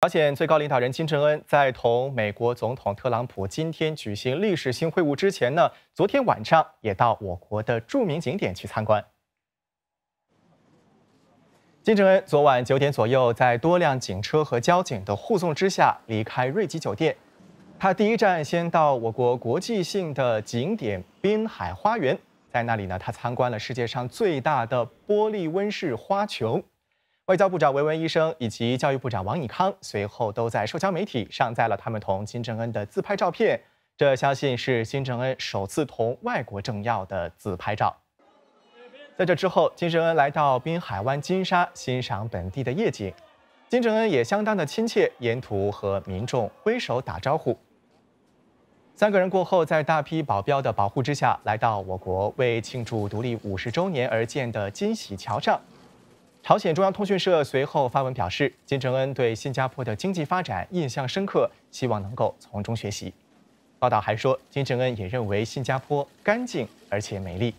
朝鲜最高领导人金正恩在同美国总统特朗普今天举行历史性会晤之前呢，昨天晚上也到我国的著名景点去参观。金正恩昨晚九点左右，在多辆警车和交警的护送之下离开瑞吉酒店。他第一站先到我国国际性的景点滨海花园，在那里呢，他参观了世界上最大的玻璃温室花球。外交部长维文医生以及教育部长王以康随后都在社交媒体上载了他们同金正恩的自拍照片，这相信是金正恩首次同外国政要的自拍照。在这之后，金正恩来到滨海湾金沙欣赏本地的夜景，金正恩也相当的亲切，沿途和民众挥手打招呼。三个人过后，在大批保镖的保护之下，来到我国为庆祝独立五十周年而建的金禧桥上。朝鲜中央通讯社随后发文表示，金正恩对新加坡的经济发展印象深刻，希望能够从中学习。报道还说，金正恩也认为新加坡干净而且美丽。